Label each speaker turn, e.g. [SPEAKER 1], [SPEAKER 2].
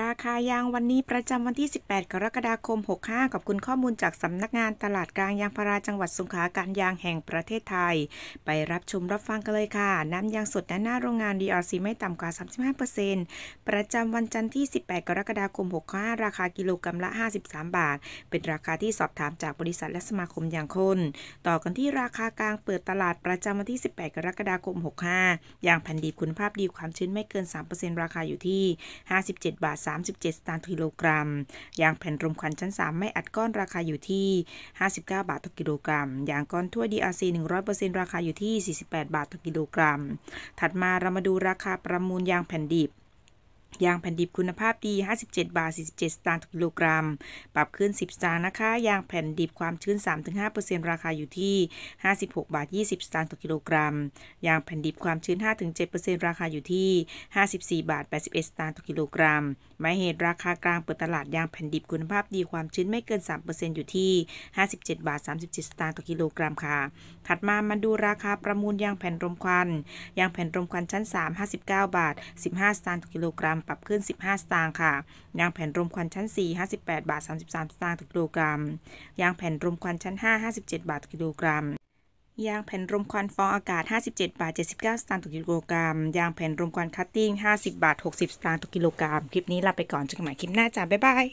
[SPEAKER 1] ราคายางวันนี้ประจำวันที่ 18 กรกฎาคม 65 กับคุณข้อมูลจากสำนักงานตลาดกลางยางพาราจังหวัดสงขลาการยางแห่งประเทศไทย ไปรับชมรับฟังกันเลยค่ะ น้ำยางสดนหน้าโรงงาน DRC ไม่ต่ำกว่า 35%ประจำวันจันทร์ที่ 18 กรกฎาคม 65 ราคากิโลกรรัมละ 53 บาท เป็นราคาที่สอบถามจากบริษัทและสมาคมยางคน ต่อกันที่ราคากลางเปิดตลาดประจำวันที่ 18 กรกฎาคม 65 ยางแผ่นดีคุณภาพดีความชื้นไม่เกิน 3%ราคาอยู่ที่ 57 บาท37สตางค์กิโลกรัม ยางแผ่นรมควัน ชั้น 3 ไม่อัดก้อนราคาอยู่ที่ 59 บาทต่อกิโลกรัม ยางก้อน ทั่ว DRC 100%ราคาอยู่ที่ 48 บาทต่อกิโลกรัม ถัดมาเรามาดูราคาประมูลยางแผ่นดิบยางแผ่นดิบคุณภาพดี57บาท47สตางค์ต่อกิโลกรัม ปรับขึ้น10สตางค์นะคะ ยางแผ่นดิบความชื้น3-5%ราคาอยู่ที่ 56บาท20สตางค์ต่อกิโลกรัม ยางแผ่นดิบความชื้น 5-7%ราคาอยู่ที่54บาท81สตางค์ต่อกิโลกรัมหมายเหตุราคากลางเปิดตลาดยางแผ่นดิบคุณภาพดีความชื้นไม่เกิน3%อยู่ที่ 57บาท37สตางค์ต่อกิโลกรัมค่ะ ถัดมามาดูราคาประมูลยางแผ่นรมควันยางแผ่นรมควันชั้น3 59บาท15สตางค์ต่อกิโลกรัมปรับขึ้น 15 สตางค์ค่ะ ยางแผ่นรมควันชั้น 4 58 บาท 33 สตางค์ต่อกิโลกรัม ยางแผ่นรมควันชั้น 5 57 บาทต่อกิโลกรัม ยางแผ่นรมควันฟองอากาศ 57 บาท 79 สตางค์ต่อกิโลกรัม ยางแผ่นรมควันคัตติ้ง 50 บาท 60 สตางค์ต่อกิโลกรัม คลิปนี้ลาไปก่อน จนกันใหม่คลิปหน้าจ้า บ๊าย บาย